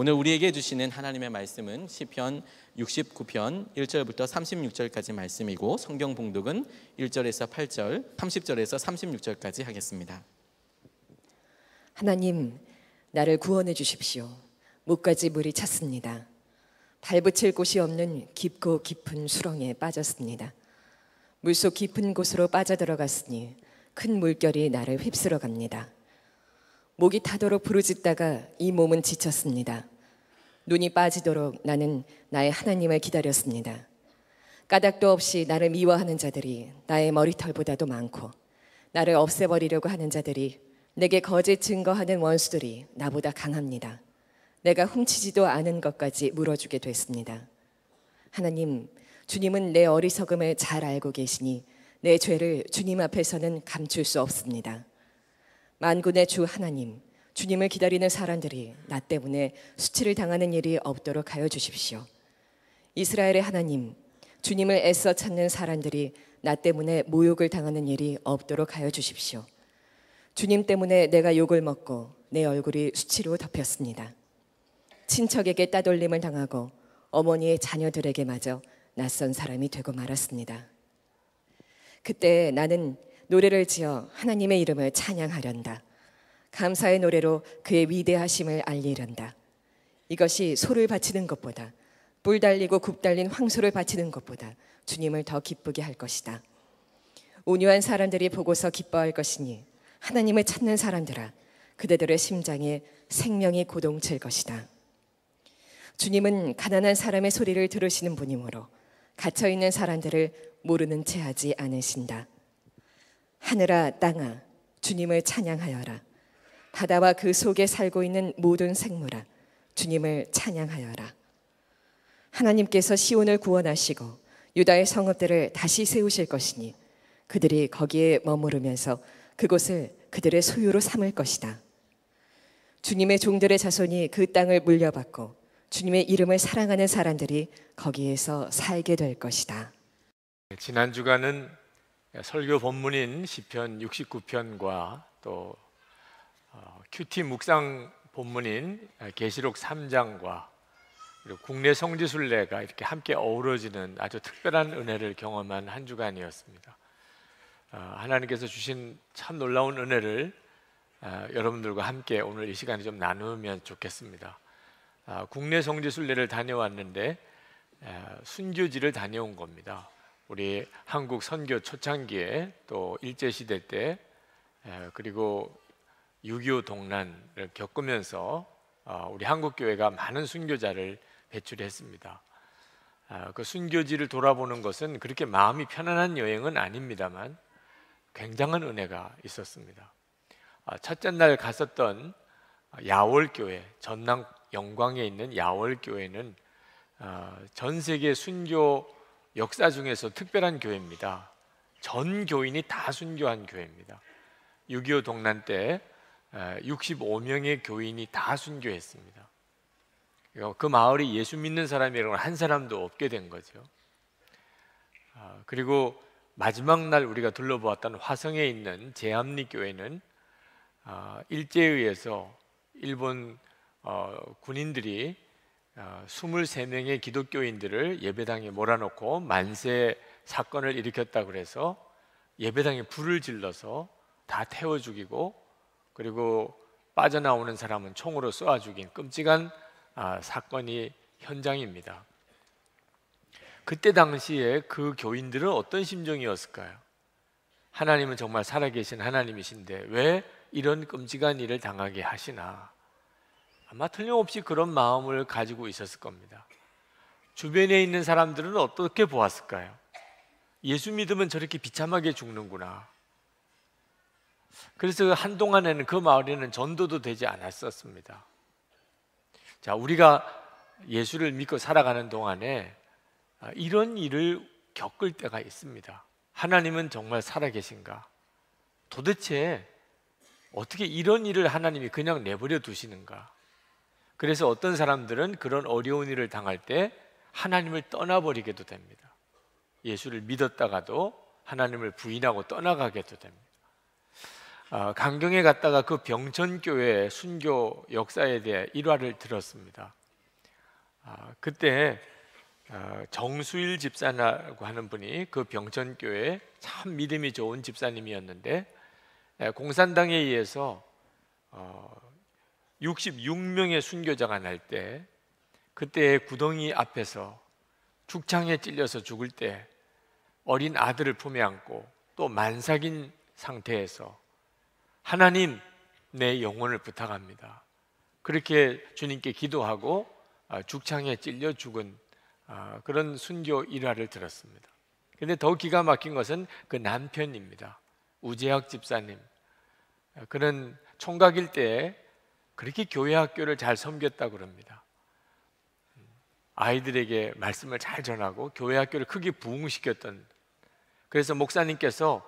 오늘 우리에게 주시는 하나님의 말씀은 시편 69편 1절부터 36절까지 말씀이고 성경 봉독은 1절에서 8절, 30절에서 36절까지 하겠습니다. 하나님, 나를 구원해 주십시오. 목까지 물이 찼습니다. 발붙일 곳이 없는 깊고 깊은 수렁에 빠졌습니다. 물속 깊은 곳으로 빠져들어갔으니 큰 물결이 나를 휩쓸어 갑니다. 목이 타도록 부르짖다가 이 몸은 지쳤습니다. 눈이 빠지도록 나는 나의 하나님을 기다렸습니다. 까닭도 없이 나를 미워하는 자들이 나의 머리털보다도 많고 나를 없애버리려고 하는 자들이 내게 거짓 증거하는 원수들이 나보다 강합니다. 내가 훔치지도 않은 것까지 물어주게 됐습니다. 하나님, 주님은 내 어리석음을 잘 알고 계시니 내 죄를 주님 앞에서는 감출 수 없습니다. 만군의 주 하나님, 주님을 기다리는 사람들이 나 때문에 수치를 당하는 일이 없도록 하여 주십시오. 이스라엘의 하나님, 주님을 애써 찾는 사람들이 나 때문에 모욕을 당하는 일이 없도록 하여 주십시오. 주님 때문에 내가 욕을 먹고 내 얼굴이 수치로 덮였습니다. 친척에게 따돌림을 당하고 어머니의 자녀들에게 마저 낯선 사람이 되고 말았습니다. 그때 나는 노래를 지어 하나님의 이름을 찬양하련다. 감사의 노래로 그의 위대하심을 알리련다. 이것이 소를 바치는 것보다 뿔 달리고 굽 달린 황소를 바치는 것보다 주님을 더 기쁘게 할 것이다. 온유한 사람들이 보고서 기뻐할 것이니 하나님을 찾는 사람들아 그대들의 심장에 생명이 고동칠 것이다. 주님은 가난한 사람의 소리를 들으시는 분이므로 갇혀 있는 사람들을 모르는 채 하지 않으신다. 하늘아 땅아 주님을 찬양하여라. 바다와 그 속에 살고 있는 모든 생물아 주님을 찬양하여라. 하나님께서 시온을 구원하시고 유다의 성읍들을 다시 세우실 것이니 그들이 거기에 머무르면서 그곳을 그들의 소유로 삼을 것이다. 주님의 종들의 자손이 그 땅을 물려받고 주님의 이름을 사랑하는 사람들이 거기에서 살게 될 것이다. 지난 주간은 예, 설교 본문인 시편 69편과 또 어, 큐티 묵상 본문인 예, 계시록 3장과 그리고 국내 성지순례가 이렇게 함께 어우러지는 아주 특별한 은혜를 경험한 한 주간이었습니다. 어, 하나님께서 주신 참 놀라운 은혜를 어, 여러분들과 함께 오늘 이 시간에 좀 나누면 좋겠습니다. 아, 국내 성지순례를 다녀왔는데 순교지를 다녀온 겁니다. 우리 한국 선교 초창기에 또 일제 시대 때 그리고 6.25 동란을 겪으면서 어, 우리 한국 교회가 많은 순교자를 배출했습니다. 어, 그 순교지를 돌아보는 것은 그렇게 마음이 편안한 여행은 아닙니다만 굉장한 은혜가 있었습니다. 어, 첫째 날 갔었던 야월교회 전남 영광에 있는 야월교회는 전 세계 순교 역사 중에서 특별한 교회입니다. 전 교인이 다 순교한 교회입니다. 6.25 동란 때 65명의 교인이 다 순교했습니다. 그 마을이 예수 믿는 사람이라고 한 사람도 없게 된 거죠. 아, 그리고 마지막 날 우리가 둘러보았던 화성에 있는 제암리 교회는 아, 일제에 의해서 일본 어, 군인들이 23명의 어, 기독교인들을 예배당에 몰아넣고 만세 사건을 일으켰다 그래서 예배당에 불을 질러서 다 태워 죽이고 그리고 빠져나오는 사람은 총으로 쏘아 죽인 끔찍한 아, 사건이 현장입니다. 그때 당시에 그 교인들은 어떤 심정이었을까요? 하나님은 정말 살아계신 하나님이신데 왜 이런 끔찍한 일을 당하게 하시나? 아마 틀림없이 그런 마음을 가지고 있었을 겁니다. 주변에 있는 사람들은 어떻게 보았을까요? 예수 믿으면 저렇게 비참하게 죽는구나. 그래서 한동안에는 그 마을에는 전도도 되지 않았었습니다. 자, 우리가 예수를 믿고 살아가는 동안에 아, 이런 일을 겪을 때가 있습니다. 하나님은 정말 살아계신가? 도대체 어떻게 이런 일을 하나님이 그냥 내버려 두시는가? 그래서 어떤 사람들은 그런 어려운 일을 당할 때 하나님을 떠나버리게도 됩니다. 예수를 믿었다가도 하나님을 부인하고 떠나가게도 됩니다. 아, 강경에 갔다가 그 병천교회 순교 역사에 대해 일화를 들었습니다. 아, 그때 아, 정수일 집사라고 하는 분이 그 병천교회 참 믿음이 좋은 집사님이었는데 예, 공산당에 의해서 어, 66명의 순교자가 날 때 그때 구덩이 앞에서 죽창에 찔려서 죽을 때 어린 아들을 품에 안고 또 만삭인 상태에서 하나님 내 영혼을 부탁합니다. 그렇게 주님께 기도하고 아, 죽창에 찔려 죽은 아, 그런 순교 일화를 들었습니다. 근데 더 기가 막힌 것은 그 남편입니다. 우재학 집사님. 그는 총각일 때 그렇게 교회 학교를 잘 섬겼다 그럽니다. 아이들에게 말씀을 잘 전하고 교회 학교를 크게 부흥시켰던 그래서 목사님께서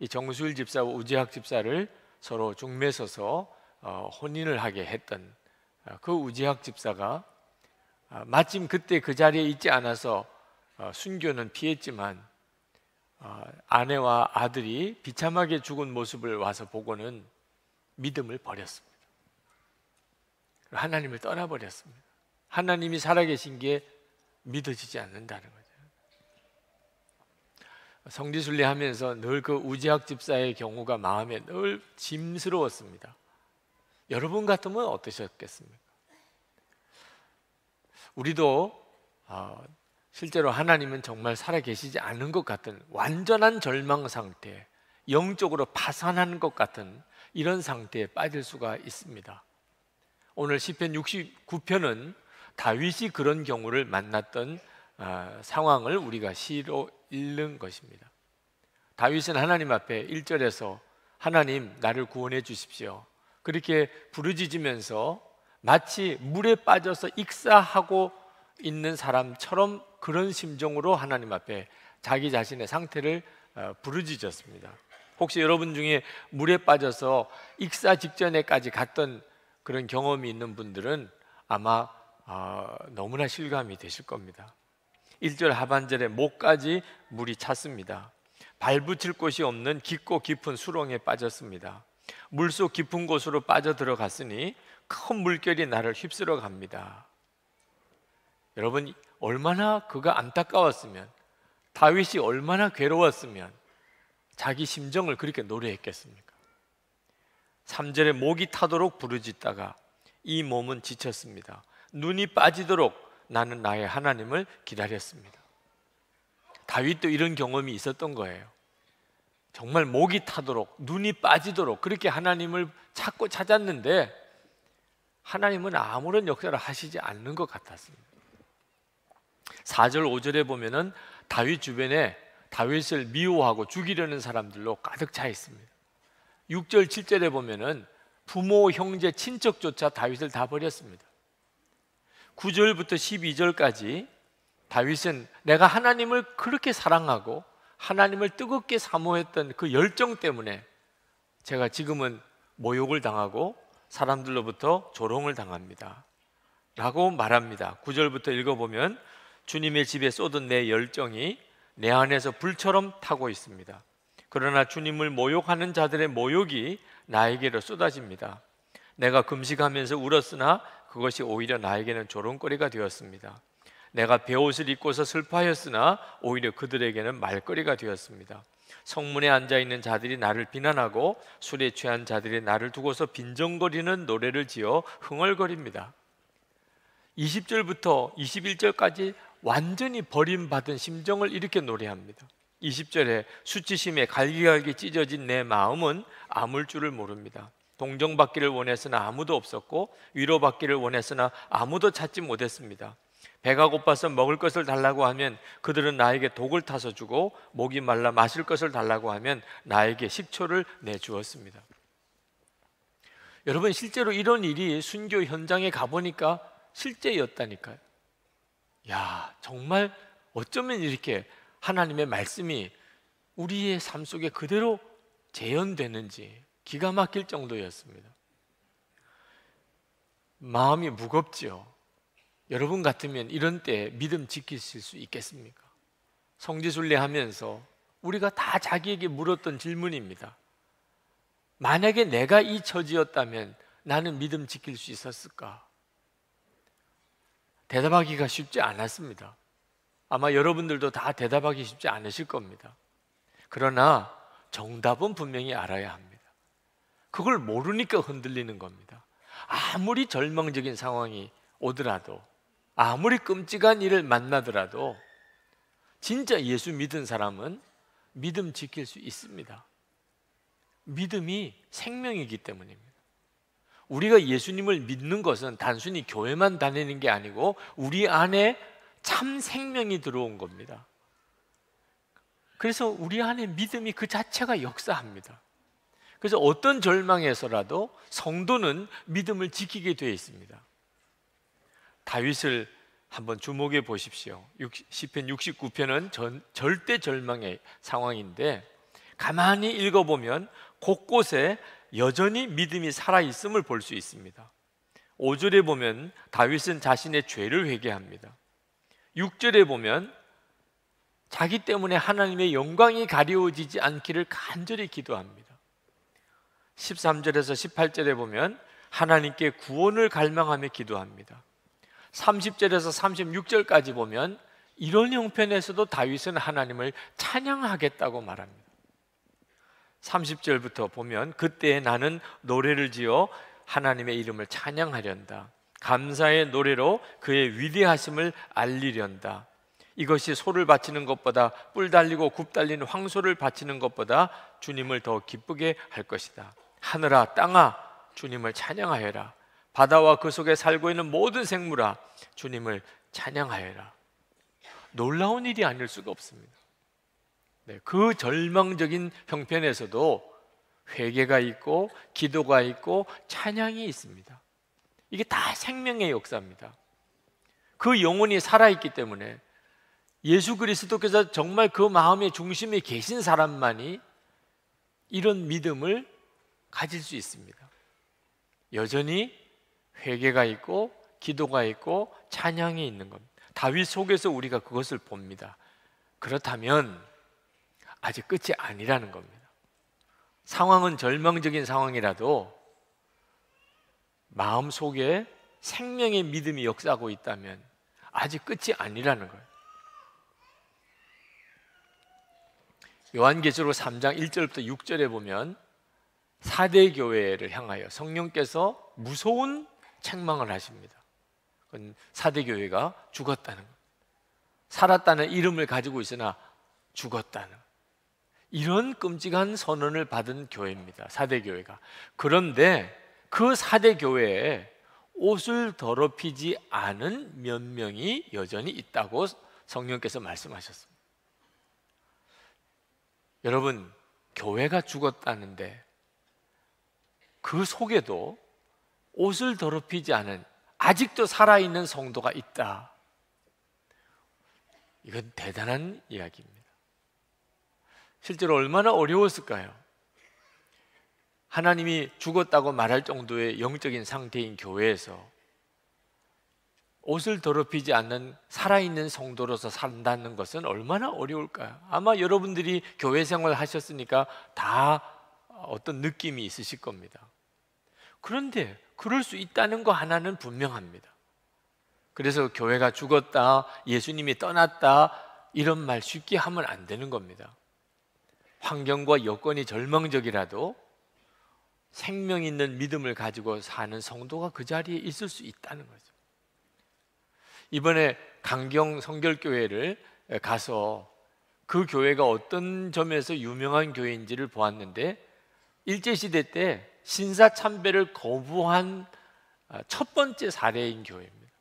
이 정수일 집사와 우재학 집사를 서로 중매서서 어, 혼인을 하게 했던 어, 그 우재학 집사가 아, 마침 그때 그 자리에 있지 않아서 어, 순교는 피했지만 어, 아내와 아들이 비참하게 죽은 모습을 와서 보고는 믿음을 버렸습니다. 하나님을 떠나버렸습니다. 하나님이 살아계신 게 믿어지지 않는다는 거죠. 성지순례 하면서 늘 그 우지학 집사의 경우가 마음에 늘 짐스러웠습니다. 여러분 같으면 어떠셨겠습니까? 우리도 아, 실제로 하나님은 정말 살아계시지 않은 것 같은 완전한 절망 상태, 영적으로 파산한 것 같은 이런 상태에 빠질 수가 있습니다. 오늘 시편 69편은 다윗이 그런 경우를 만났던 어, 상황을 우리가 시로 읽는 것입니다. 다윗은 하나님 앞에 1절에서 하나님 나를 구원해 주십시오. 그렇게 부르짖으면서 마치 물에 빠져서 익사하고 있는 사람처럼 그런 심정으로 하나님 앞에 자기 자신의 상태를 어, 부르짖었습니다. 혹시 여러분 중에 물에 빠져서 익사 직전에까지 갔던 그런 경험이 있는 분들은 아마 어, 너무나 실감이 되실 겁니다. 1절 하반절에 목까지 물이 찼습니다. 발붙일 곳이 없는 깊고 깊은 수렁에 빠졌습니다. 물속 깊은 곳으로 빠져 들어갔으니 큰 물결이 나를 휩쓸어 갑니다. 여러분 얼마나 그가 안타까웠으면 다윗이 얼마나 괴로웠으면 자기 심정을 그렇게 노래했겠습니까? 3절에 목이 타도록 부르짖다가 이 몸은 지쳤습니다. 눈이 빠지도록 나는 나의 하나님을 기다렸습니다. 다윗도 이런 경험이 있었던 거예요. 정말 목이 타도록 눈이 빠지도록 그렇게 하나님을 찾고 찾았는데 하나님은 아무런 역사를 하시지 않는 것 같았습니다. 4절 5절에 보면은 다윗 주변에 다윗을 미워하고 죽이려는 사람들로 가득 차 있습니다. 6절 7절에 보면은 부모, 형제, 친척조차 다윗을 다 버렸습니다. 9절부터 12절까지 다윗은 내가 하나님을 그렇게 사랑하고 하나님을 뜨겁게 사모했던 그 열정 때문에 제가 지금은 모욕을 당하고 사람들로부터 조롱을 당합니다. 라고 말합니다. 9절부터 읽어보면 주님의 집에 쏟은 내 열정이 내 안에서 불처럼 타고 있습니다. 그러나 주님을 모욕하는 자들의 모욕이 나에게로 쏟아집니다. 내가 금식하면서 울었으나 그것이 오히려 나에게는 조롱거리가 되었습니다. 내가 베옷을 입고서 슬퍼하였으나 오히려 그들에게는 말거리가 되었습니다. 성문에 앉아 있는 자들이 나를 비난하고 술에 취한 자들이 나를 두고서 빈정거리는 노래를 지어 흥얼거립니다. 20절부터 21절까지 완전히 버림받은 심정을 이렇게 노래합니다. 20절에 수치심에 갈기갈기 찢어진 내 마음은 아물 줄을 모릅니다. 동정받기를 원했으나 아무도 없었고 위로받기를 원했으나 아무도 찾지 못했습니다. 배가 고파서 먹을 것을 달라고 하면 그들은 나에게 독을 타서 주고 목이 말라 마실 것을 달라고 하면 나에게 식초를 내주었습니다. 여러분 실제로 이런 일이 순교 현장에 가보니까 실제였다니까요. 야 정말 어쩌면 이렇게 하나님의 말씀이 우리의 삶 속에 그대로 재현되는지 기가 막힐 정도였습니다. 마음이 무겁지요. 여러분 같으면 이런 때 믿음 지키실 수 있겠습니까? 성지순례 하면서 우리가 다 자기에게 물었던 질문입니다. 만약에 내가 이 처지였다면 나는 믿음 지킬 수 있었을까? 대답하기가 쉽지 않았습니다. 아마 여러분들도 다 대답하기 쉽지 않으실 겁니다. 그러나 정답은 분명히 알아야 합니다. 그걸 모르니까 흔들리는 겁니다. 아무리 절망적인 상황이 오더라도 아무리 끔찍한 일을 만나더라도 진짜 예수 믿은 사람은 믿음 지킬 수 있습니다. 믿음이 생명이기 때문입니다. 우리가 예수님을 믿는 것은 단순히 교회만 다니는 게 아니고 우리 안에 참 생명이 들어온 겁니다. 그래서 우리 안에 믿음이 그 자체가 역사합니다. 그래서 어떤 절망에서라도 성도는 믿음을 지키게 되어 있습니다. 다윗을 한번 주목해 보십시오. 10편 69편은 전, 절대 절망의 상황인데 가만히 읽어보면 곳곳에 여전히 믿음이 살아있음을 볼 수 있습니다. 5절에 보면 다윗은 자신의 죄를 회개합니다. 6절에 보면 자기 때문에 하나님의 영광이 가려워지지 않기를 간절히 기도합니다. 13절에서 18절에 보면 하나님께 구원을 갈망하며 기도합니다. 30절에서 36절까지 보면 이런 형편에서도 다윗은 하나님을 찬양하겠다고 말합니다. 30절부터 보면 그때 나는 노래를 지어 하나님의 이름을 찬양하련다. 감사의 노래로 그의 위대하심을 알리련다. 이것이 소를 바치는 것보다 뿔 달리고 굽 달린 황소를 바치는 것보다 주님을 더 기쁘게 할 것이다. 하늘아 땅아 주님을 찬양하여라. 바다와 그 속에 살고 있는 모든 생물아 주님을 찬양하여라. 놀라운 일이 아닐 수가 없습니다. 네, 그 절망적인 형편에서도 회개가 있고 기도가 있고 찬양이 있습니다. 이게 다 생명의 역사입니다. 그 영혼이 살아있기 때문에 예수 그리스도께서 정말 그 마음의 중심에 계신 사람만이 이런 믿음을 가질 수 있습니다. 여전히 회개가 있고 기도가 있고 찬양이 있는 겁니다. 다윗 속에서 우리가 그것을 봅니다. 그렇다면 아직 끝이 아니라는 겁니다. 상황은 절망적인 상황이라도 마음 속에 생명의 믿음이 역사하고 있다면 아직 끝이 아니라는 거예요. 요한계시록 3장 1절부터 6절에 보면 사대 교회를 향하여 성령께서 무서운 책망을 하십니다. 사대 교회가 죽었다는 것. 살았다는 이름을 가지고 있으나 죽었다는 것. 이런 끔찍한 선언을 받은 교회입니다. 사대 교회가. 그런데 그 사대 교회에 옷을 더럽히지 않은 몇 명이 여전히 있다고 성령께서 말씀하셨습니다. 여러분, 교회가 죽었다는데 그 속에도 옷을 더럽히지 않은 아직도 살아있는 성도가 있다. 이건 대단한 이야기입니다. 실제로 얼마나 어려웠을까요? 하나님이 죽었다고 말할 정도의 영적인 상태인 교회에서 옷을 더럽히지 않는 살아있는 성도로서 산다는 것은 얼마나 어려울까요? 아마 여러분들이 교회 생활 하셨으니까 다 어떤 느낌이 있으실 겁니다. 그런데 그럴 수 있다는 거 하나는 분명합니다. 그래서 교회가 죽었다, 예수님이 떠났다, 이런 말 쉽게 하면 안 되는 겁니다. 환경과 여건이 절망적이라도 생명 있는 믿음을 가지고 사는 성도가 그 자리에 있을 수 있다는 거죠. 이번에 강경 성결교회를 가서 그 교회가 어떤 점에서 유명한 교회인지를 보았는데 일제시대 때 신사 참배를 거부한 아, 첫 번째 사례인 교회입니다.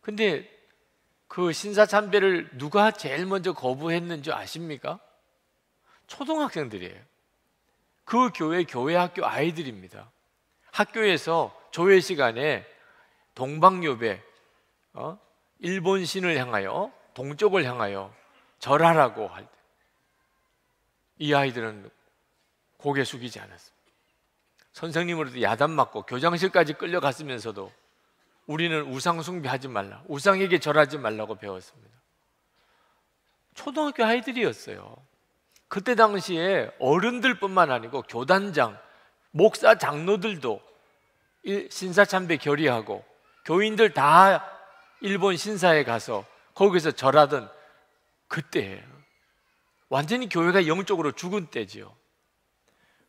근데 그 신사 참배를 누가 제일 먼저 거부했는지 아십니까? 초등학생들이에요. 그 교회 교회 학교 아이들입니다. 학교에서 조회 시간에 동방요배, 어? 일본 신을 향하여 동쪽을 향하여 절하라고 할 때 이 아이들은 고개 숙이지 않았습니다. 선생님으로도 야단 맞고 교장실까지 끌려갔으면서도 우리는 우상 숭배하지 말라, 우상에게 절하지 말라고 배웠습니다. 초등학교 아이들이었어요. 그때 당시에 어른들뿐만 아니고 교단장, 목사, 장로들도 신사참배 결의하고 교인들 다 일본 신사에 가서 거기서 절하던 그때예요. 완전히 교회가 영적으로 죽은 때지요.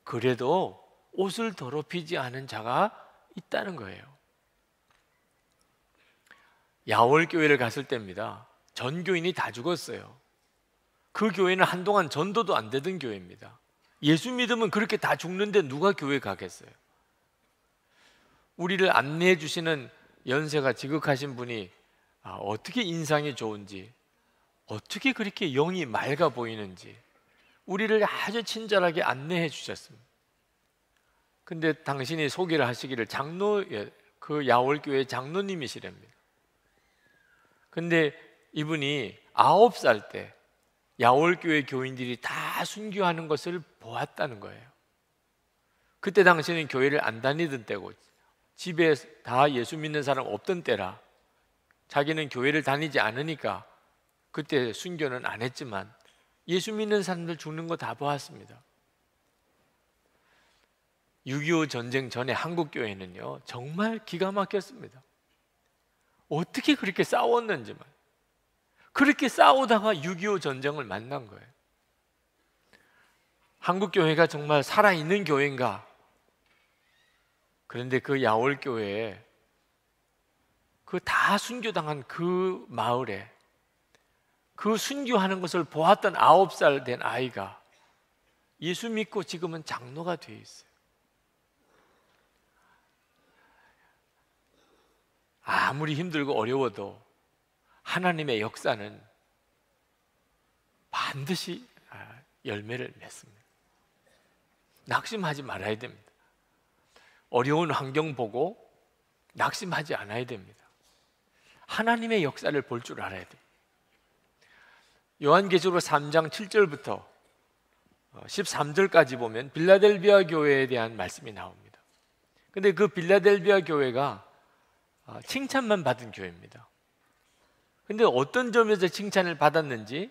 그래도 옷을 더럽히지 않은 자가 있다는 거예요. 야월교회를 갔을 때입니다. 전교인이 다 죽었어요. 그 교회는 한동안 전도도 안 되던 교회입니다. 예수 믿으면 그렇게 다 죽는데 누가 교회 가겠어요? 우리를 안내해 주시는 연세가 지극하신 분이 아, 어떻게 인상이 좋은지, 어떻게 그렇게 영이 맑아 보이는지, 우리를 아주 친절하게 안내해 주셨습니다. 근데 당신이 소개를 하시기를 장로, 예, 그 야월교회 장로님이시랍니다. 근데 이분이 아홉 살때 야월교회 교인들이 다 순교하는 것을 보았다는 거예요. 그때 당시는 교회를 안 다니던 때고 집에 다 예수 믿는 사람 없던 때라 자기는 교회를 다니지 않으니까 그때 순교는 안 했지만 예수 믿는 사람들 죽는 거 다 보았습니다. 6.25 전쟁 전에 한국 교회는요 정말 기가 막혔습니다. 어떻게 그렇게 싸웠는지만 그렇게 싸우다가 6.25 전쟁을 만난 거예요. 한국 교회가 정말 살아있는 교회인가? 그런데 그 야월 교회에 그다 순교당한 그 마을에 그 순교하는 것을 보았던 아홉 살 된 아이가 예수 믿고 지금은 장로가 돼 있어요. 아무리 힘들고 어려워도 하나님의 역사는 반드시 아, 열매를 맺습니다. 낙심하지 말아야 됩니다. 어려운 환경 보고 낙심하지 않아야 됩니다. 하나님의 역사를 볼 줄 알아야 돼요. 요한계시록 3장 7절부터 13절까지 어, 보면 빌라델비아 교회에 대한 말씀이 나옵니다. 근데 그 빌라델비아 교회가 어, 칭찬만 받은 교회입니다. 근데 어떤 점에서 칭찬을 받았는지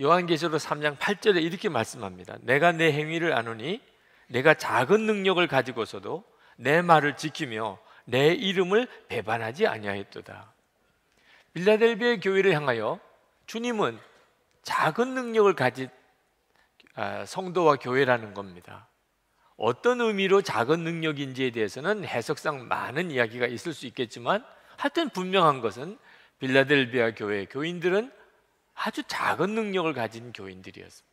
요한계시록 3장 8절에 이렇게 말씀합니다. 내가 내 행위를 아노니 내가 작은 능력을 가지고서도 내 말을 지키며 내 이름을 배반하지 아니하였도다. 빌라델비의 교회를 향하여 주님은 작은 능력을 가진 아, 성도와 교회라는 겁니다. 어떤 의미로 작은 능력인지에 대해서는 해석상 많은 이야기가 있을 수 있겠지만 하여튼 분명한 것은 빌라델비아 교회 교인들은 아주 작은 능력을 가진 교인들이었습니다.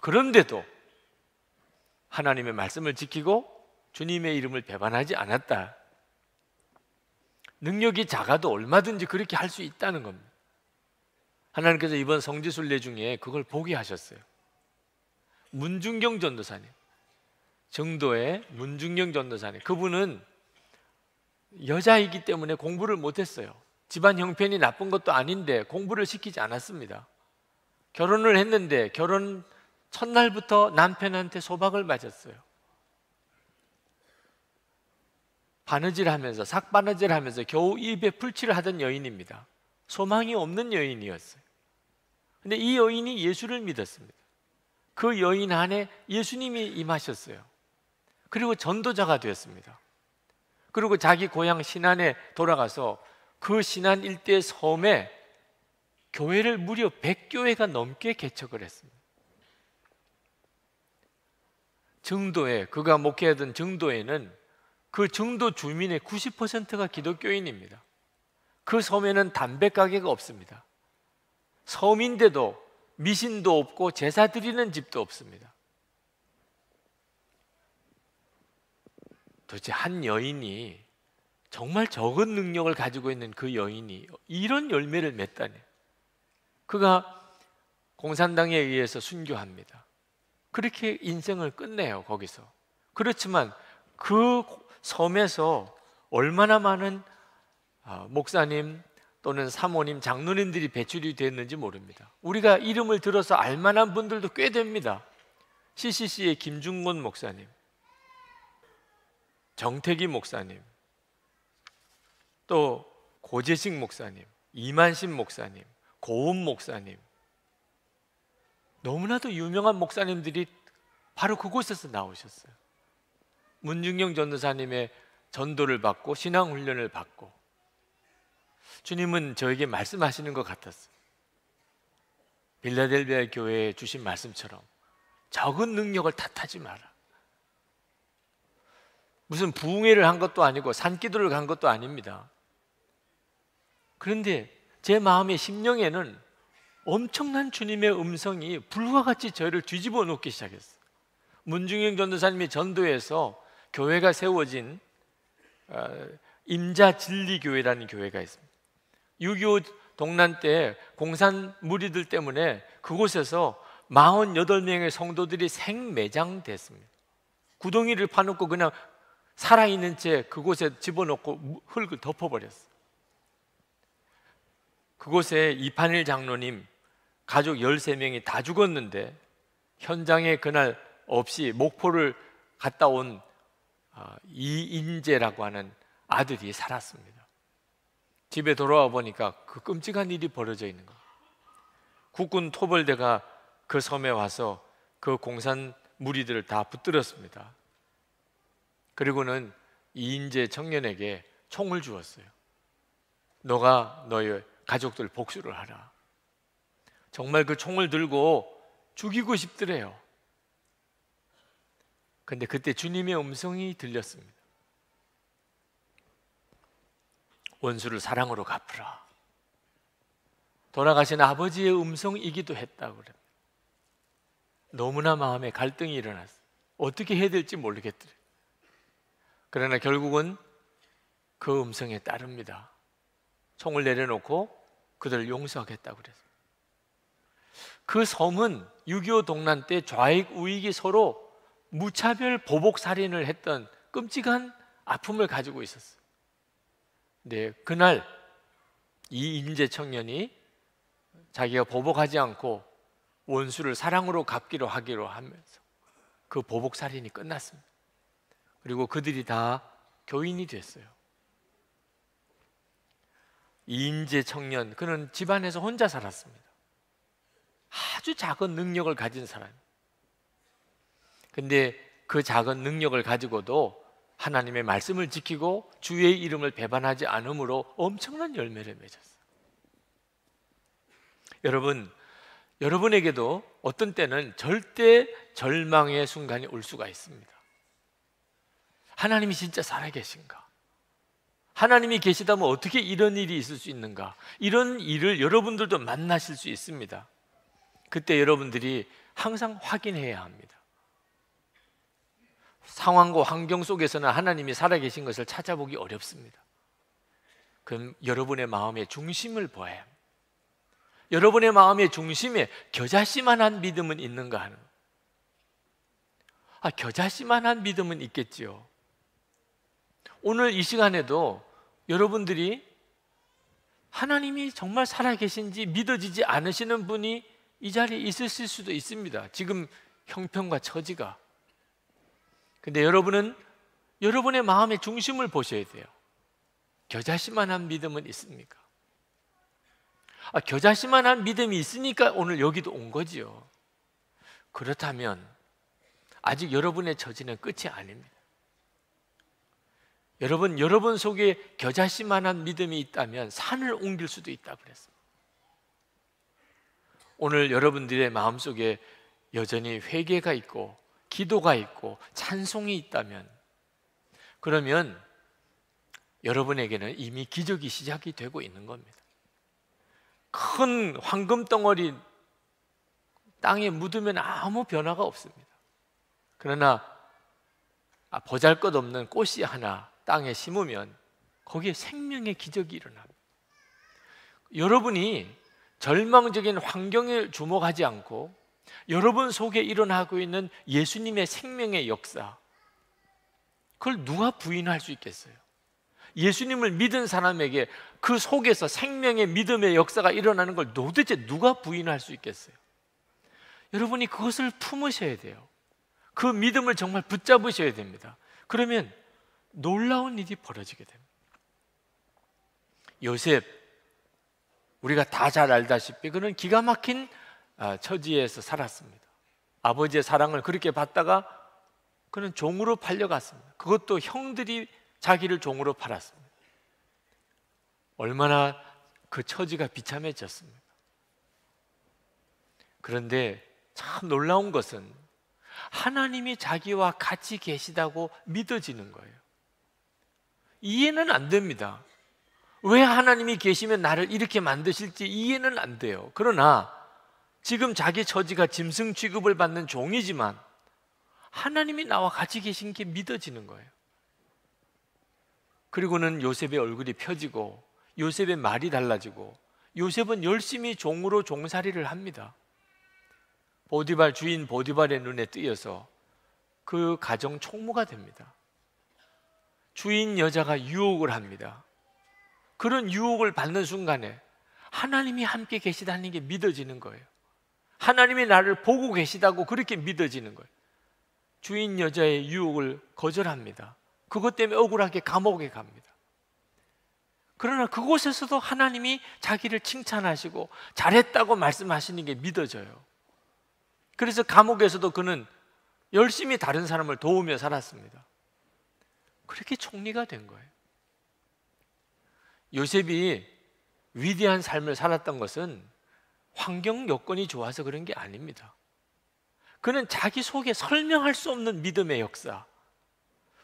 그런데도 하나님의 말씀을 지키고 주님의 이름을 배반하지 않았다. 능력이 작아도 얼마든지 그렇게 할 수 있다는 겁니다. 하나님께서 이번 성지순례 중에 그걸 보게 하셨어요. 문중경 전도사님, 정도의 문중경 전도사님, 그분은 여자이기 때문에 공부를 못했어요. 집안 형편이 나쁜 것도 아닌데 공부를 시키지 않았습니다. 결혼을 했는데 결혼 첫날부터 남편한테 소박을 맞았어요. 바느질 하면서, 삭바느질 하면서 겨우 입에 풀칠을 하던 여인입니다. 소망이 없는 여인이었어요. 근데 이 여인이 예수를 믿었습니다. 그 여인 안에 예수님이 임하셨어요. 그리고 전도자가 되었습니다. 그리고 자기 고향 신안에 돌아가서 그 신안 일대 섬에 교회를 무려 100교회가 넘게 개척을 했습니다. 정도에 그가 목회하던 정도에는 그 정도 주민의 90%가 기독교인입니다. 그 섬에는 담배 가게가 없습니다. 섬인데도 미신도 없고 제사 드리는 집도 없습니다. 도대체 한 여인이 정말 적은 능력을 가지고 있는 그 여인이 이런 열매를 맺다니. 그가 공산당에 의해서 순교합니다. 그렇게 인생을 끝내요, 거기서. 그렇지만 그 섬에서 얼마나 많은 아, 목사님 또는 사모님, 장로님들이 배출이 됐는지 모릅니다. 우리가 이름을 들어서 알만한 분들도 꽤 됩니다. CCC의 김중곤 목사님, 정태기 목사님, 또 고재식 목사님, 이만신 목사님, 고은 목사님 너무나도 유명한 목사님들이 바로 그곳에서 나오셨어요. 문중영 전도사님의 전도를 받고 신앙 훈련을 받고 주님은 저에게 말씀하시는 것 같았어요. 빌라델비아 교회에 주신 말씀처럼 적은 능력을 탓하지 마라. 무슨 부흥회를 한 것도 아니고 산기도를 간 것도 아닙니다. 그런데 제 마음의 심령에는 엄청난 주님의 음성이 불과 같이 저를 뒤집어 놓기 시작했어요. 문중영 전도사님이 전도에서 교회가 세워진 어, 임자 진리 교회라는 교회가 있습니다. 6.25 동란 때 공산 무리들 때문에 그곳에서 48명의 성도들이 생매장됐습니다. 구덩이를 파놓고 그냥 살아있는 채 그곳에 집어넣고 흙을 덮어버렸어요. 그곳에 이판일 장로님 가족 13명이 다 죽었는데 현장에 그날 없이 목포를 갔다 온 아, 이인재라고 하는 아들이 살았습니다. 집에 돌아와 보니까 그 끔찍한 일이 벌어져 있는 거 국군 토벌대가 그 섬에 와서 그 공산 무리들을 다 붙들었습니다. 그리고는 이인재 청년에게 총을 주었어요. 너가 너의 가족들 복수를 하라. 정말 그 총을 들고 죽이고 싶더래요. 근데 그때 주님의 음성이 들렸습니다. 원수를 사랑으로 갚으라. 돌아가신 아버지의 음성이기도 했다고 그래요. 너무나 마음에 갈등이 일어났어 어떻게 해야 될지 모르겠더래요. 그러나 결국은 그 음성에 따릅니다. 총을 내려놓고 그들을 용서하겠다고 그래서 그 섬은 6.25 동란 때 좌익 우익이 서로 무차별 보복 살인을 했던 끔찍한 아픔을 가지고 있었어요. 네, 그날 이 인재 청년이 자기가 보복하지 않고 원수를 사랑으로 갚기로 하기로 하면서 그 보복 살인이 끝났습니다. 그리고 그들이 다 교인이 됐어요. 인재 청년 그는 집안에서 혼자 살았습니다. 아주 작은 능력을 가진 사람. 근데 그 작은 능력을 가지고도 하나님의 말씀을 지키고 주의 이름을 배반하지 않으로 엄청난 열매를 맺었어 여러분, 여러분에게도 어떤 때는 절대 절망의 순간이 올 수가 있습니다. 하나님이 진짜 살아계신가? 하나님이 계시다면 어떻게 이런 일이 있을 수 있는가? 이런 일을 여러분들도 만나실 수 있습니다. 그때 여러분들이 항상 확인해야 합니다. 상황과 환경 속에서는 하나님이 살아계신 것을 찾아보기 어렵습니다. 그럼 여러분의 마음의 중심을 보아야 합니다. 여러분의 마음의 중심에 겨자씨만한 믿음은 있는가 하는 아, 겨자씨만한 믿음은 있겠지요. 오늘 이 시간에도 여러분들이 하나님이 정말 살아계신지 믿어지지 않으시는 분이 이 자리에 있으실 수도 있습니다. 지금 형편과 처지가. 근데 여러분은 여러분의 마음의 중심을 보셔야 돼요. 겨자씨만한 믿음은 있습니까? 아, 겨자씨만한 믿음이 있으니까 오늘 여기도 온 거지요. 그렇다면 아직 여러분의 처지는 끝이 아닙니다. 여러분, 여러분 속에 겨자씨만한 믿음이 있다면 산을 옮길 수도 있다 그랬어요. 오늘 여러분들의 마음속에 여전히 회개가 있고 기도가 있고 찬송이 있다면 그러면 여러분에게는 이미 기적이 시작이 되고 있는 겁니다. 큰 황금 덩어리 땅에 묻으면 아무 변화가 없습니다. 그러나 아, 보잘 것 없는 꽃이 하나 땅에 심으면 거기에 생명의 기적이 일어납니다. 여러분이 절망적인 환경에 주목하지 않고 여러분 속에 일어나고 있는 예수님의 생명의 역사 그걸 누가 부인할 수 있겠어요? 예수님을 믿은 사람에게 그 속에서 생명의 믿음의 역사가 일어나는 걸 도대체 누가 부인할 수 있겠어요? 여러분이 그것을 품으셔야 돼요. 그 믿음을 정말 붙잡으셔야 됩니다. 그러면 놀라운 일이 벌어지게 됩니다. 요셉 우리가 다 잘 알다시피 그는 기가 막힌 아, 처지에서 살았습니다. 아버지의 사랑을 그렇게 받다가 그는 종으로 팔려갔습니다. 그것도 형들이 자기를 종으로 팔았습니다. 얼마나 그 처지가 비참해졌습니까? 그런데 참 놀라운 것은 하나님이 자기와 같이 계시다고 믿어지는 거예요. 이해는 안 됩니다. 왜 하나님이 계시면 나를 이렇게 만드실지 이해는 안 돼요. 그러나 지금 자기 처지가 짐승 취급을 받는 종이지만 하나님이 나와 같이 계신 게 믿어지는 거예요. 그리고는 요셉의 얼굴이 펴지고 요셉의 말이 달라지고 요셉은 열심히 종으로 종살이를 합니다. 보디발 주인 보디발의 눈에 띄어서 그 가정 총무가 됩니다. 주인 여자가 유혹을 합니다. 그런 유혹을 받는 순간에 하나님이 함께 계시다는 게 믿어지는 거예요. 하나님이 나를 보고 계시다고 그렇게 믿어지는 거예요. 주인 여자의 유혹을 거절합니다. 그것 때문에 억울하게 감옥에 갑니다. 그러나 그곳에서도 하나님이 자기를 칭찬하시고 잘했다고 말씀하시는 게 믿어져요. 그래서 감옥에서도 그는 열심히 다른 사람을 도우며 살았습니다. 그렇게 총리가 된 거예요. 요셉이 위대한 삶을 살았던 것은 환경 여건이 좋아서 그런 게 아닙니다. 그는 자기 속에 설명할 수 없는 믿음의 역사,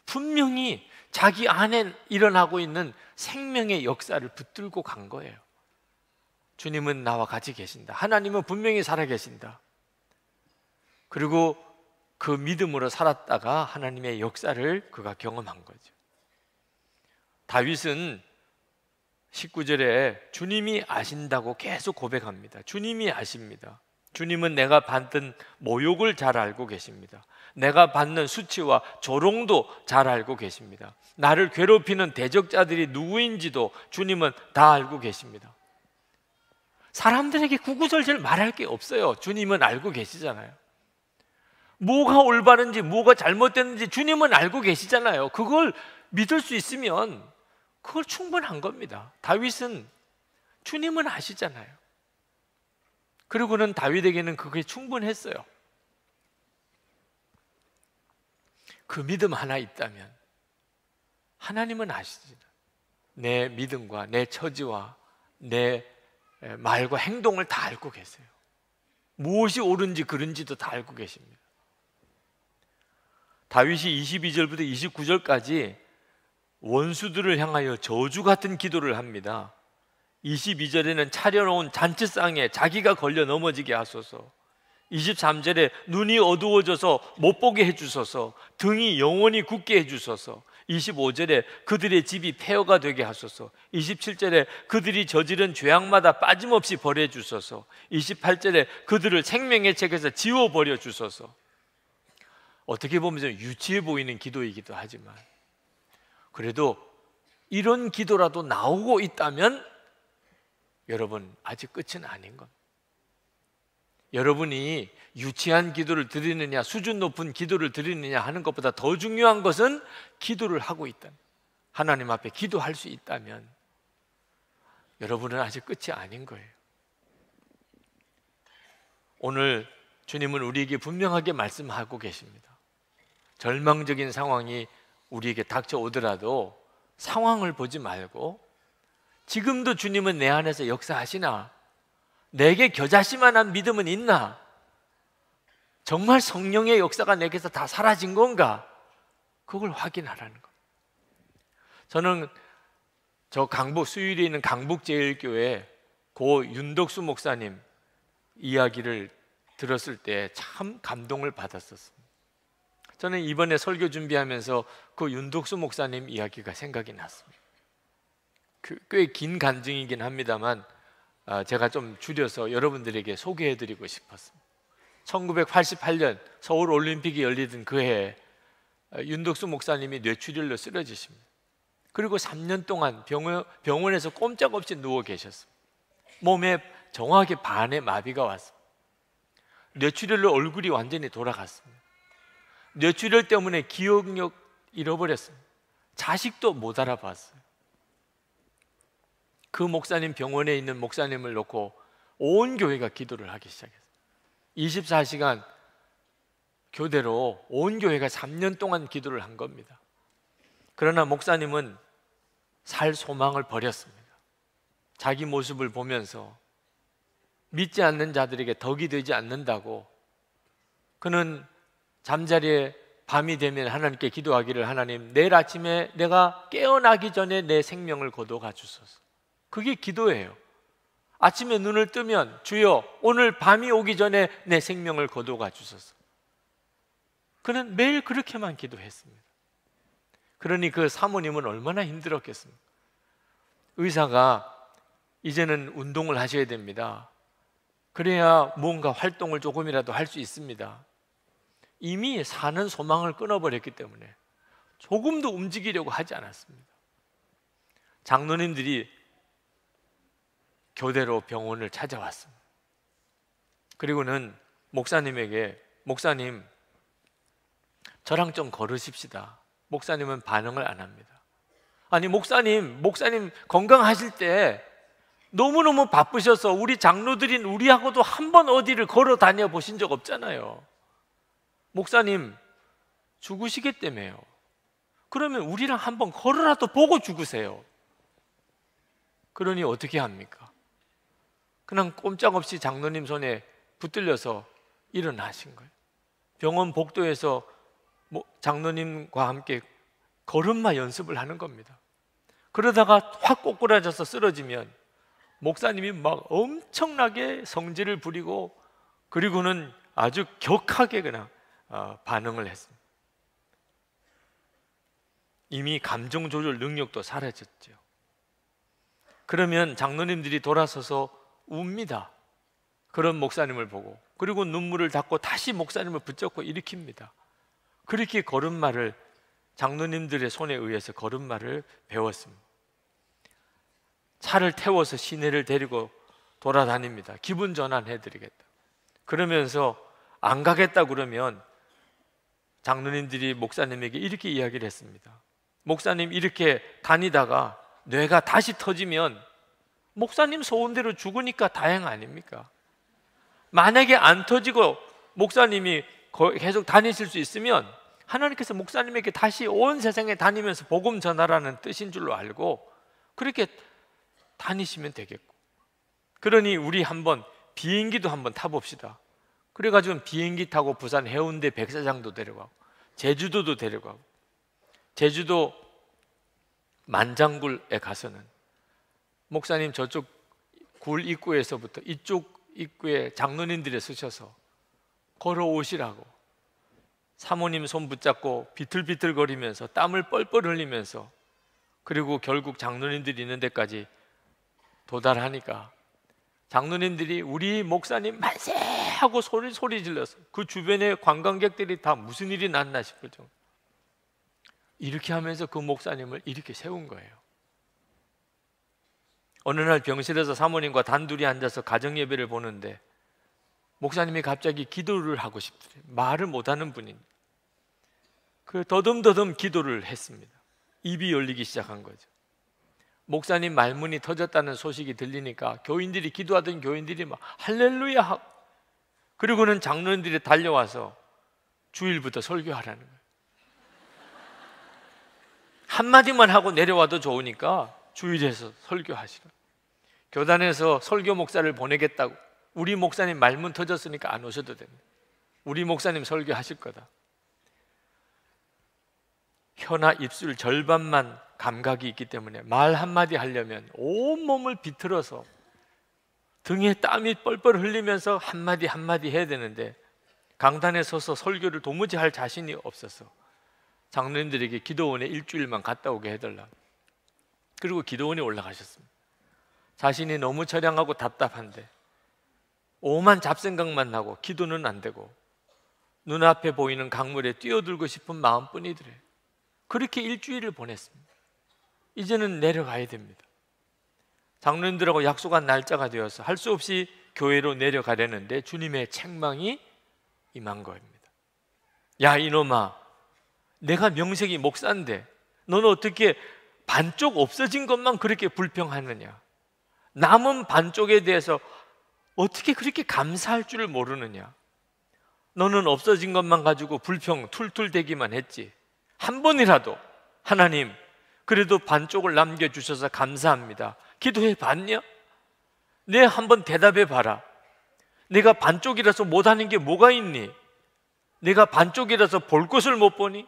분명히 자기 안에 일어나고 있는 생명의 역사를 붙들고 간 거예요. 주님은 나와 같이 계신다. 하나님은 분명히 살아 계신다. 그리고 그 믿음으로 살았다가 하나님의 역사를 그가 경험한 거죠. 다윗은 19절에 주님이 아신다고 계속 고백합니다. 주님이 아십니다. 주님은 내가 받는 모욕을 잘 알고 계십니다. 내가 받는 수치와 조롱도 잘 알고 계십니다. 나를 괴롭히는 대적자들이 누구인지도 주님은 다 알고 계십니다. 사람들에게 구구절절 말할 게 없어요. 주님은 알고 계시잖아요. 뭐가 올바른지 뭐가 잘못됐는지 주님은 알고 계시잖아요. 그걸 믿을 수 있으면 그걸 충분한 겁니다. 다윗은 주님은 아시잖아요. 그리고는 다윗에게는 그게 충분했어요. 그 믿음 하나 있다면 하나님은 아시지. 내 믿음과 내 처지와 내 말과 행동을 다 알고 계세요. 무엇이 옳은지 그른지도 다 알고 계십니다. 다윗이 22절부터 29절까지 원수들을 향하여 저주 같은 기도를 합니다. 22절에는 차려놓은 잔치상에 자기가 걸려 넘어지게 하소서. 23절에 눈이 어두워져서 못 보게 해주소서. 등이 영원히 굳게 해주소서. 25절에 그들의 집이 폐허가 되게 하소서. 27절에 그들이 저지른 죄악마다 빠짐없이 버려 주소서. 28절에 그들을 생명의 책에서 지워 버려 주소서. 어떻게 보면 좀 유치해 보이는 기도이기도 하지만 그래도 이런 기도라도 나오고 있다면 여러분 아직 끝은 아닌 것 여러분이 유치한 기도를 드리느냐 수준 높은 기도를 드리느냐 하는 것보다 더 중요한 것은 기도를 하고 있다면 하나님 앞에 기도할 수 있다면 여러분은 아직 끝이 아닌 거예요. 오늘 주님은 우리에게 분명하게 말씀하고 계십니다. 절망적인 상황이 우리에게 닥쳐오더라도 상황을 보지 말고 지금도 주님은 내 안에서 역사하시나? 내게 겨자씨만한 믿음은 있나? 정말 성령의 역사가 내게서 다 사라진 건가? 그걸 확인하라는 거. 저는 저 강북 수유에 있는 강북제일교회 고 윤덕수 목사님 이야기를 들었을 때 참 감동을 받았었습니다. 저는 이번에 설교 준비하면서 그 윤덕수 목사님 이야기가 생각이 났습니다. 그 꽤긴 간증이긴 합니다만 아, 제가 좀 줄여서 여러분들에게 소개해드리고 싶었습니다. 1988년 서울 올림픽이 열리던 그해 아, 윤덕수 목사님이 뇌출혈로 쓰러지십니다. 그리고 3년 동안 병원, 병원에서 꼼짝없이 누워 계셨습니다. 몸에 정확히 반의 마비가 왔습니다. 뇌출혈로 얼굴이 완전히 돌아갔습니다. 뇌출혈 때문에 기억력 잃어버렸어요. 자식도 못 알아봤어요. 그 목사님 병원에 있는 목사님을 놓고 온 교회가 기도를 하기 시작했어요. 24시간 교대로 온 교회가 3년 동안 기도를 한 겁니다. 그러나 목사님은 살 소망을 버렸습니다. 자기 모습을 보면서 믿지 않는 자들에게 덕이 되지 않는다고 그는 잠자리에 밤이 되면 하나님께 기도하기를 하나님 내일 아침에 내가 깨어나기 전에 내 생명을 거둬가 주소서. 그게 기도예요. 아침에 눈을 뜨면 주여 오늘 밤이 오기 전에 내 생명을 거둬가 주소서. 그는 매일 그렇게만 기도했습니다. 그러니 그 사모님은 얼마나 힘들었겠습니까? 의사가 이제는 운동을 하셔야 됩니다. 그래야 뭔가 활동을 조금이라도 할 수 있습니다. 이미 사는 소망을 끊어버렸기 때문에 조금도 움직이려고 하지 않았습니다. 장로님들이 교대로 병원을 찾아왔습니다. 그리고는 목사님에게 목사님 저랑 좀 걸으십시다. 목사님은 반응을 안 합니다. 아니 목사님, 목사님 건강하실 때 너무너무 바쁘셔서 우리 장로들인 우리하고도 한번 어디를 걸어 다녀 보신 적 없잖아요. 목사님 죽으시기때문에요 그러면 우리랑 한번 걸어라도 보고 죽으세요. 그러니 어떻게 합니까? 그냥 꼼짝없이 장로님 손에 붙들려서 일어나신 거예요. 병원 복도에서 뭐 장로님과 함께 걸음마 연습을 하는 겁니다. 그러다가 확 꼬꾸라져서 쓰러지면 목사님이 막 엄청나게 성질을 부리고 그리고는 아주 격하게 그냥 어, 반응을 했습니다. 이미 감정 조절 능력도 사라졌죠. 그러면 장로님들이 돌아서서 웁니다. 그런 목사님을 보고 그리고 눈물을 닦고 다시 목사님을 붙잡고 일으킵니다. 그렇게 걸음마를 장로님들의 손에 의해서 걸음마를 배웠습니다. 차를 태워서 시내를 데리고 돌아다닙니다. 기분 전환해 드리겠다. 그러면서 안 가겠다 그러면 장로님들이 목사님에게 이렇게 이야기를 했습니다. 목사님 이렇게 다니다가 뇌가 다시 터지면 목사님 소원대로 죽으니까 다행 아닙니까? 만약에 안 터지고 목사님이 계속 다니실 수 있으면 하나님께서 목사님에게 다시 온 세상에 다니면서 복음 전하라는 뜻인 줄로 알고 그렇게 다니시면 되겠고 그러니 우리 한번 비행기도 한번 타봅시다. 그래가지고 비행기 타고 부산 해운대 백사장도 데려가고 제주도도 데려가고 제주도 만장굴에 가서는 목사님 저쪽 굴 입구에서부터 이쪽 입구에 장로님들이 서셔서 걸어오시라고 사모님 손 붙잡고 비틀비틀거리면서 땀을 뻘뻘 흘리면서 그리고 결국 장로님들이 있는 데까지 도달하니까 장로님들이 우리 목사님 만세 하고 소리 소리 질렀어. 그 주변에 관광객들이 다 무슨 일이 났나 싶을 정도. 이렇게 하면서 그 목사님을 이렇게 세운 거예요. 어느 날 병실에서 사모님과 단둘이 앉아서 가정 예배를 보는데 목사님이 갑자기 기도를 하고 싶더래 말을 못하는 분인. 그 더듬더듬 기도를 했습니다. 입이 열리기 시작한 거죠. 목사님 말문이 터졌다는 소식이 들리니까 교인들이 기도하던 교인들이 막 할렐루야 하고 그리고는 장로님들이 달려와서 주일부터 설교하라는 거예요. 한마디만 하고 내려와도 좋으니까 주일에서 설교하시라. 교단에서 설교 목사를 보내겠다고 우리 목사님 말문 터졌으니까 안 오셔도 됩니다. 우리 목사님 설교하실 거다. 혀나 입술 절반만 감각이 있기 때문에 말 한마디 하려면 온몸을 비틀어서 등에 땀이 뻘뻘 흘리면서 한마디 한마디 해야 되는데 강단에 서서 설교를 도무지 할 자신이 없어서 장로님들에게 기도원에 일주일만 갔다 오게 해달라. 그리고 기도원에 올라가셨습니다. 자신이 너무 처량하고 답답한데 오만 잡생각만 나고 기도는 안 되고 눈앞에 보이는 강물에 뛰어들고 싶은 마음뿐이더래. 그렇게 일주일을 보냈습니다. 이제는 내려가야 됩니다. 장로님들하고 약속한 날짜가 되어서 할 수 없이 교회로 내려가려는데 주님의 책망이 임한 거입니다. 야 이놈아, 내가 명색이 목사인데 너는 어떻게 반쪽 없어진 것만 그렇게 불평하느냐? 남은 반쪽에 대해서 어떻게 그렇게 감사할 줄을 모르느냐? 너는 없어진 것만 가지고 불평 툴툴대기만 했지. 한 번이라도 하나님 그래도 반쪽을 남겨주셔서 감사합니다. 기도해 봤냐? 내 네, 한번 대답해 봐라. 내가 반쪽이라서 못하는 게 뭐가 있니? 내가 반쪽이라서 볼 것을 못 보니?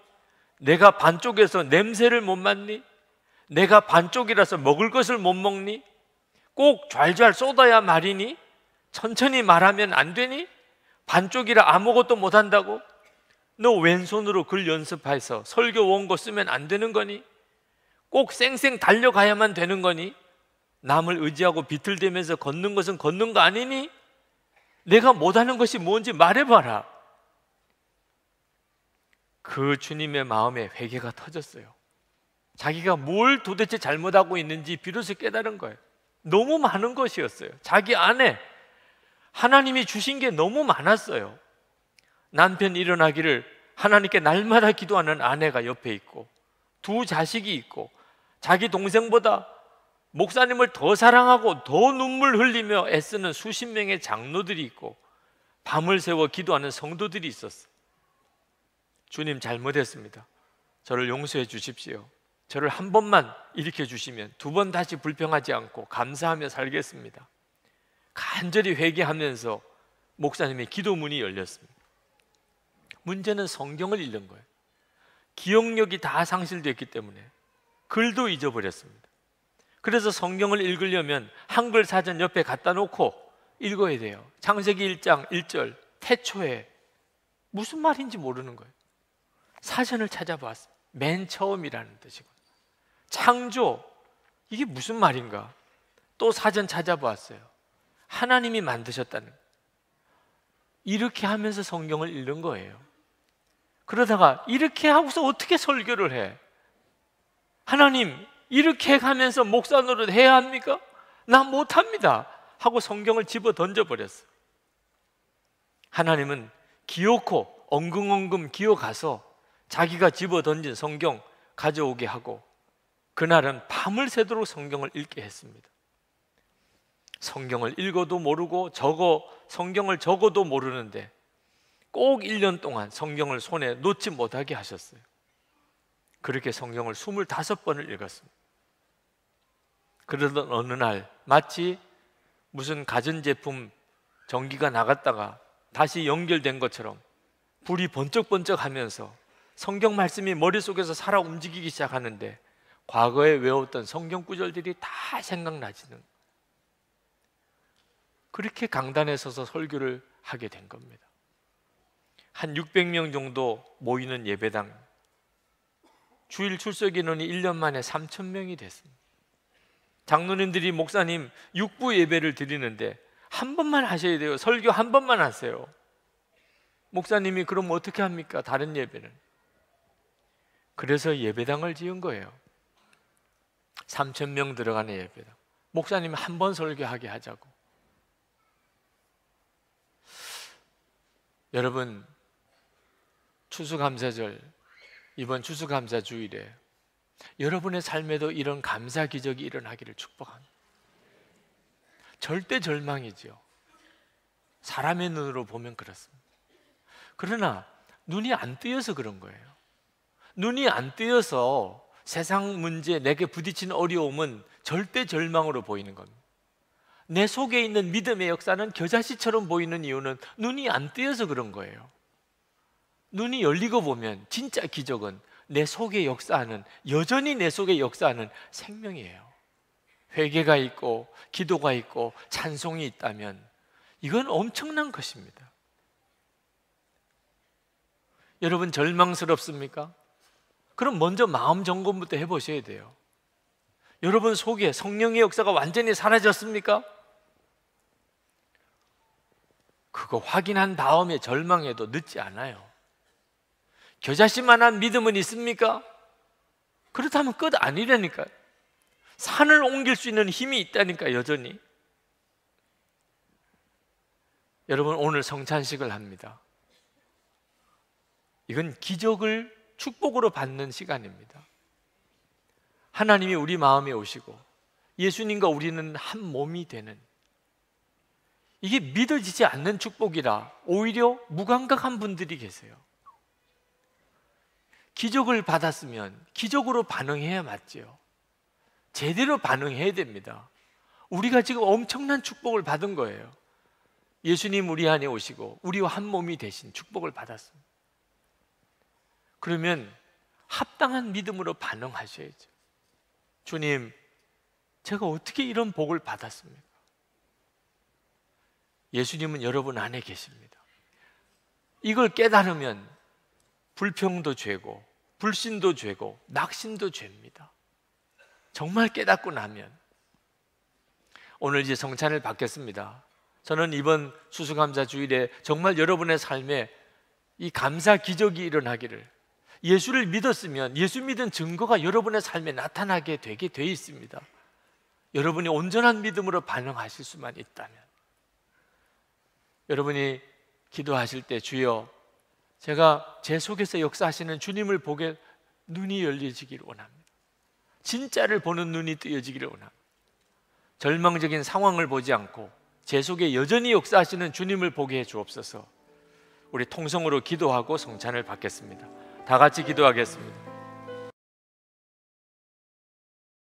내가 반쪽에서 냄새를 못 맡니? 내가 반쪽이라서 먹을 것을 못 먹니? 꼭 좔좔 쏟아야 말이니? 천천히 말하면 안 되니? 반쪽이라 아무것도 못한다고? 너 왼손으로 글 연습해서 설교 원고 쓰면 안 되는 거니? 꼭 쌩쌩 달려가야만 되는 거니? 남을 의지하고 비틀대면서 걷는 것은 걷는 거 아니니? 내가 못하는 것이 뭔지 말해봐라. 그 주님의 마음에 회개가 터졌어요. 자기가 뭘 도대체 잘못하고 있는지 비로소 깨달은 거예요. 너무 많은 것이었어요. 자기 안에 하나님이 주신 게 너무 많았어요. 남편 일어나기를 하나님께 날마다 기도하는 아내가 옆에 있고, 두 자식이 있고, 자기 동생보다 목사님을 더 사랑하고 더 눈물 흘리며 애쓰는 수십 명의 장로들이 있고 밤을 새워 기도하는 성도들이 있었어. 주님 잘못했습니다. 저를 용서해 주십시오. 저를 한 번만 일으켜 주시면 두 번 다시 불평하지 않고 감사하며 살겠습니다. 간절히 회개하면서 목사님의 기도문이 열렸습니다. 문제는 성경을 잃는 거예요. 기억력이 다 상실됐기 때문에 글도 잊어버렸습니다. 그래서 성경을 읽으려면 한글 사전 옆에 갖다 놓고 읽어야 돼요. 창세기 1장 1절 태초에 무슨 말인지 모르는 거예요. 사전을 찾아봤어요. 맨 처음이라는 뜻이고 창조 이게 무슨 말인가? 또 사전 찾아봤어요. 하나님이 만드셨다는 이렇게 하면서 성경을 읽는 거예요. 그러다가 이렇게 하고서 어떻게 설교를 해? 하나님 이렇게 가면서 목사 노릇 해야 합니까? 나 못합니다. 하고 성경을 집어 던져버렸어. 하나님은 기어코 엉금엉금 기어가서 자기가 집어 던진 성경 가져오게 하고 그날은 밤을 새도록 성경을 읽게 했습니다. 성경을 읽어도 모르고 적어 성경을 적어도 모르는데 꼭 1년 동안 성경을 손에 놓지 못하게 하셨어요. 그렇게 성경을 25번을 읽었습니다. 그러던 어느 날 마치 무슨 가전제품 전기가 나갔다가 다시 연결된 것처럼 불이 번쩍번쩍 하면서 성경 말씀이 머릿속에서 살아 움직이기 시작하는데 과거에 외웠던 성경 구절들이 다 생각나지는 그렇게 강단에 서서 설교를 하게 된 겁니다. 한 600명 정도 모이는 예배당 주일 출석 인원이 1년 만에 3천 명이 됐습니다. 장로님들이 목사님 육부 예배를 드리는데 한 번만 하셔야 돼요. 설교 한 번만 하세요. 목사님이 그럼 어떻게 합니까? 다른 예배는. 그래서 예배당을 지은 거예요. 3천 명 들어가는 예배당. 목사님 한 번 설교하게 하자고. 여러분 추수감사절 이번 추수감사 주일에 여러분의 삶에도 이런 감사 기적이 일어나기를 축복합니다. 절대 절망이지요. 사람의 눈으로 보면 그렇습니다. 그러나 눈이 안 뜨여서 그런 거예요. 눈이 안 뜨여서 세상 문제, 내게 부딪힌 어려움은 절대 절망으로 보이는 겁니다. 내 속에 있는 믿음의 역사는 겨자씨처럼 보이는 이유는 눈이 안 뜨여서 그런 거예요. 눈이 열리고 보면 진짜 기적은 내 속에 역사하는 여전히 내 속에 역사하는 생명이에요. 회개가 있고 기도가 있고 찬송이 있다면 이건 엄청난 것입니다. 여러분 절망스럽습니까? 그럼 먼저 마음 점검부터 해 보셔야 돼요. 여러분 속에 성령의 역사가 완전히 사라졌습니까? 그거 확인한 다음에 절망해도 늦지 않아요. 겨자씨만한 믿음은 있습니까? 그렇다면 끝아니라니까 산을 옮길 수 있는 힘이 있다니까 여전히. 여러분 오늘 성찬식을 합니다. 이건 기적을 축복으로 받는 시간입니다. 하나님이 우리 마음에 오시고 예수님과 우리는 한 몸이 되는 이게 믿어지지 않는 축복이라 오히려 무감각한 분들이 계세요. 기적을 받았으면 기적으로 반응해야 맞지요. 제대로 반응해야 됩니다. 우리가 지금 엄청난 축복을 받은 거예요. 예수님 우리 안에 오시고 우리와 한 몸이 되신 축복을 받았습니다. 그러면 합당한 믿음으로 반응하셔야죠. 주님, 제가 어떻게 이런 복을 받았습니까? 예수님은 여러분 안에 계십니다. 이걸 깨달으면 불평도 죄고 불신도 죄고 낙심도 죄입니다. 정말 깨닫고 나면 오늘 이제 성찬을 받겠습니다. 저는 이번 수수감사 주일에 정말 여러분의 삶에 이 감사 기적이 일어나기를 예수를 믿었으면 예수 믿은 증거가 여러분의 삶에 나타나게 되게 돼 있습니다. 여러분이 온전한 믿음으로 반응하실 수만 있다면 여러분이 기도하실 때 주여 제가 제 속에서 역사하시는 주님을 보게 눈이 열려지기를 원합니다. 진짜를 보는 눈이 뜨여지기를 원합니다. 절망적인 상황을 보지 않고 제 속에 여전히 역사하시는 주님을 보게 해 주옵소서. 우리 통성으로 기도하고 성찬을 받겠습니다. 다 같이 기도하겠습니다.